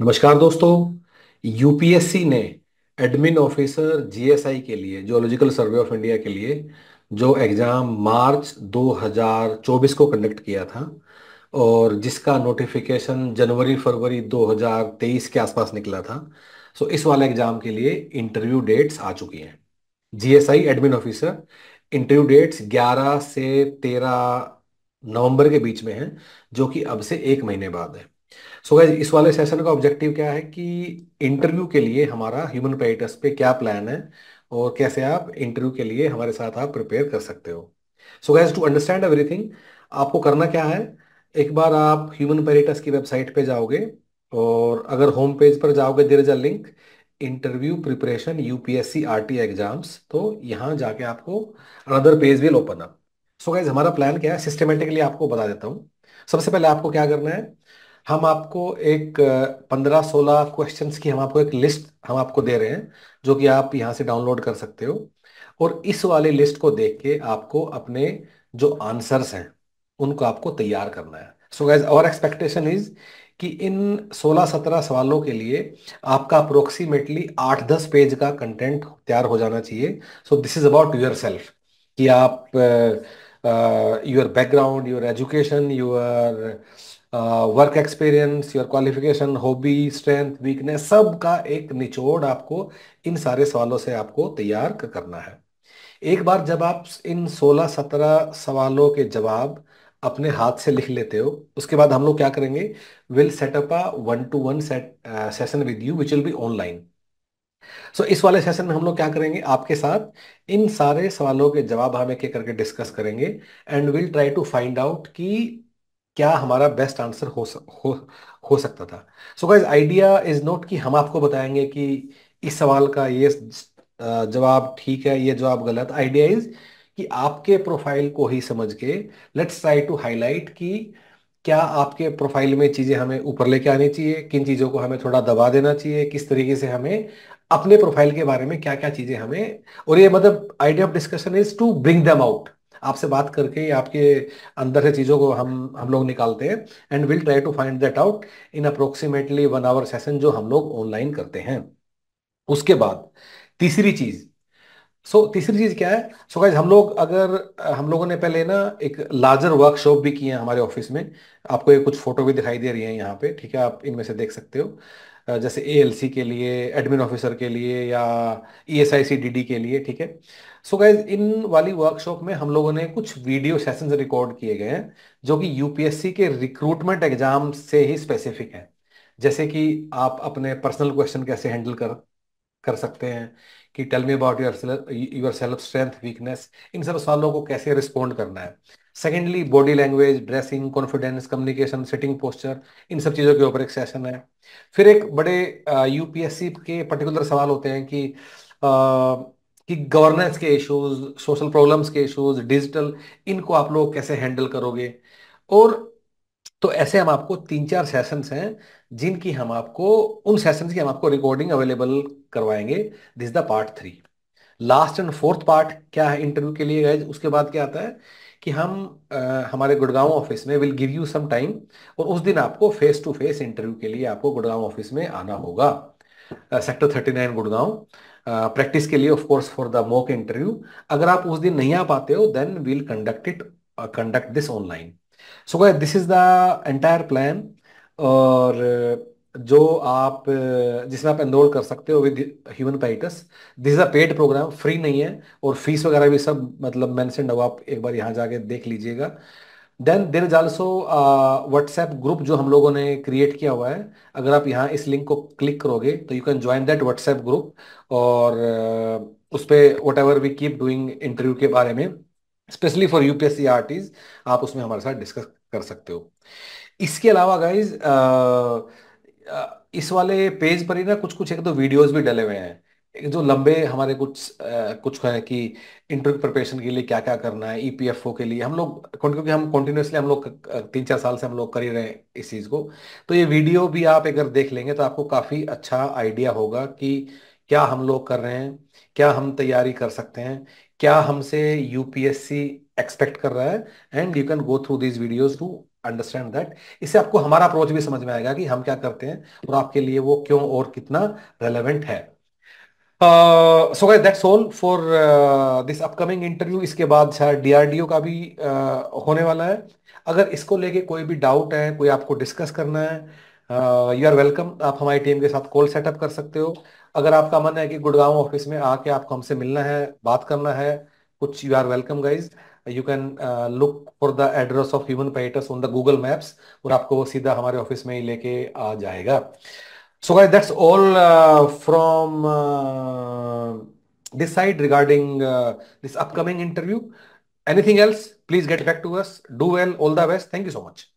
नमस्कार दोस्तों यूपीएससी ने एडमिन ऑफिसर जीएसआई के लिए जियोलॉजिकल सर्वे ऑफ इंडिया के लिए जो एग्ज़ाम मार्च 2024 को कंडक्ट किया था और जिसका नोटिफिकेशन जनवरी फरवरी 2023 के आसपास निकला था सो इस वाले एग्ज़ाम के लिए इंटरव्यू डेट्स आ चुकी हैं GSI admin officer interview dates 11 से 13 नवंबर के बीच में है जो कि अब से एक महीने बाद है सो so इस वाले सेशन का ऑब्जेक्टिव क्या है कि इंटरव्यू के लिए हमारा ह्यूमन पेटस पे क्या प्लान है और कैसे आप इंटरव्यू के लिए हमारे साथ आप प्रिपेयर कर सकते हो so guys to understand everything आपको करना क्या है एक बार आप ह्यूमन पेरेटस की वेबसाइट पे जाओगे और अगर होम पेज पर जाओगे there is a link interview preparation UPSC or T exams तो यहाँ जाके आपको another page will open up so guys हमारा प्लान क्या है सिस्टमेटिकली आपको बता देता हूँ सबसे पहले आपको क्या करना है हम आपको एक पंद्रह सोलह क्वेश्चंस की हम आपको एक लिस्ट हम आपको दे रहे हैं जो कि आप यहाँ से डाउनलोड कर सकते हो और इस वाले लिस्ट को देख के आपको अपने जो आंसर्स हैं उनको आपको तैयार करना है सो गैज और एक्सपेक्टेशन इज कि इन 16-17 सवालों के लिए आपका अप्रोक्सीमेटली 8-10 पेज का कंटेंट तैयार हो जाना चाहिए so this is about yourself कि आप uh, uh, your background, your education, your uh, work experience your qualification hobby strength weakness सब का एक निचोड़ आपको इन सारे सवालों से आपको तैयार करना है एक बार जब आप इन 16-17 सवालों के जवाब अपने हाथ से लिख लेते हो उसके बाद हम लोग क्या करेंगे will setup a one to one set session with you which will be online so so, इस वाले सेशन में हम लोग क्या करेंगे आपके साथ इन सारे सवालों के जवाब हम एक एक करके डिस्कस करेंगे and will try to find out कि क्या हमारा बेस्ट आंसर हो हो हो सकता था so guys idea is not कि हम आपको बताएंगे कि इस सवाल का ये जवाब ठीक है ये जवाब गलत आइडिया इज कि आपके प्रोफाइल को ही समझ के लेट्स ट्राई टू हाईलाइट कि क्या आपके प्रोफाइल में चीजें हमें ऊपर लेके आनी चाहिए किन चीजों को हमें थोड़ा दबा देना चाहिए किस तरीके से हमें अपने प्रोफाइल के बारे में क्या क्या चीजें हमें और ये मतलब idea of discussion is to bring them out आपसे बात करके आपके अंदर से चीज़ों को हम हम लोग निकालते हैं and will try to find that out in approximately one hour session जो हम लोग ऑनलाइन करते हैं उसके बाद तीसरी चीज़ सो so, तीसरी चीज क्या है सो so, गाइज हम लोग अगर हम लोगों ने पहले ना एक लार्जर वर्कशॉप भी किए हैं हमारे ऑफिस में आपको ये कुछ फोटो भी दिखाई दे रही है यहाँ पे ठीक है आप इनमें से देख सकते हो जैसे ए के लिए एडमिन ऑफिसर के लिए या E S I C D D के लिए ठीक है सो so, गाइज इन वाली वर्कशॉप में हम लोगों ने कुछ वीडियो सेशंस रिकॉर्ड किए गए हैं जो कि यूपीएससी के रिक्रूटमेंट एग्जाम से ही स्पेसिफिक है जैसे कि आप अपने पर्सनल क्वेश्चन कैसे हैंडल कर कर सकते हैं कि tell me about your yourself strength weakness इन सब सवालों को कैसे रिस्पोंड करना है secondly body language dressing confidence communication sitting posture इन सब चीज़ों के ऊपर एक सेशन है फिर एक बड़े यूपीएससी के पर्टिकुलर सवाल होते हैं कि आ, कि गवर्नेंस के इश्यूज सोशल प्रॉब्लम्स के इश्यूज डिजिटल इनको आप लोग कैसे हैंडल करोगे और तो ऐसे हम आपको तीन चार सेशंस हैं जिनकी हम आपको उन सेशंस की हम आपको रिकॉर्डिंग अवेलेबल करवाएंगे this the part three last and fourth part क्या है इंटरव्यू के लिए गाइज उसके बाद क्या आता है कि हम आ, हमारे गुड़गांव ऑफिस में will give you some time और उस दिन आपको फेस टू फेस इंटरव्यू के लिए आपको गुड़गांव ऑफिस में आना होगा sector thirty nine Gurgaon practice के लिए of course for the mock interview अगर आप उस दिन नहीं आ पाते हो then will conduct it conduct this online so guys this is the entire plan और जो आप जिसमें आप एनरोल कर सकते हो with human pats this is a paid program free नहीं है और फीस वगैरह भी सब मतलब मैंसन हो आप एक बार यहाँ जाके देख लीजिएगा then there is also WhatsApp group जो हम लोगों ने क्रिएट किया हुआ है अगर आप यहाँ इस लिंक को क्लिक करोगे तो you can join that WhatsApp group और uh, उस पर whatever we keep doing interview के बारे में स्पेशली फॉर यूपीएससी आर्टिस्ट आप उसमें हमारे साथ डिस्कस कर सकते हो इसके अलावा गाइज uh, इस वाले पेज पर ही ना कुछ कुछ एक दो वीडियोस भी डले हुए हैं एक जो लंबे हमारे कुछ आ, कुछ है कि इंटरव्यू प्रिपरेशन के लिए क्या क्या करना है ईपीएफओ e के लिए हम लोग क्योंकि हम कंटिन्यूसली हम लोग तीन चार साल से हम लोग कर ही रहे हैं इस चीज़ को तो ये वीडियो भी आप अगर देख लेंगे तो आपको काफ़ी अच्छा आइडिया होगा कि क्या हम लोग कर रहे हैं क्या हम तैयारी कर सकते हैं क्या हमसे यूपीएससी एक्सपेक्ट कर रहा है and you can go through these videos to understand that इससे आपको हमारा अप्रोच भी समझ में आएगा कि हम क्या करते हैं और आपके लिए वो क्यों और कितना रेलेवेंट है so guys that's all for this upcoming interview इसके बाद शायद डीआरडीओ का भी uh, होने वाला है अगर इसको लेके कोई भी डाउट है कोई आपको डिस्कस करना है यू आर वेलकम आप हमारी टीम के साथ कॉल सेटअप कर सकते हो अगर आपका मन है कि गुड़गांव ऑफिस में आके आपको हमसे मिलना है बात करना है which you are welcome guys you can uh, look for the address of human painters on the google maps और आपको वो सीधा हमारे ऑफिस में ही लेके आ जाएगा so guys that's all uh, from uh, this side regarding uh, this upcoming interview anything else please get back to us do well all the best thank you so much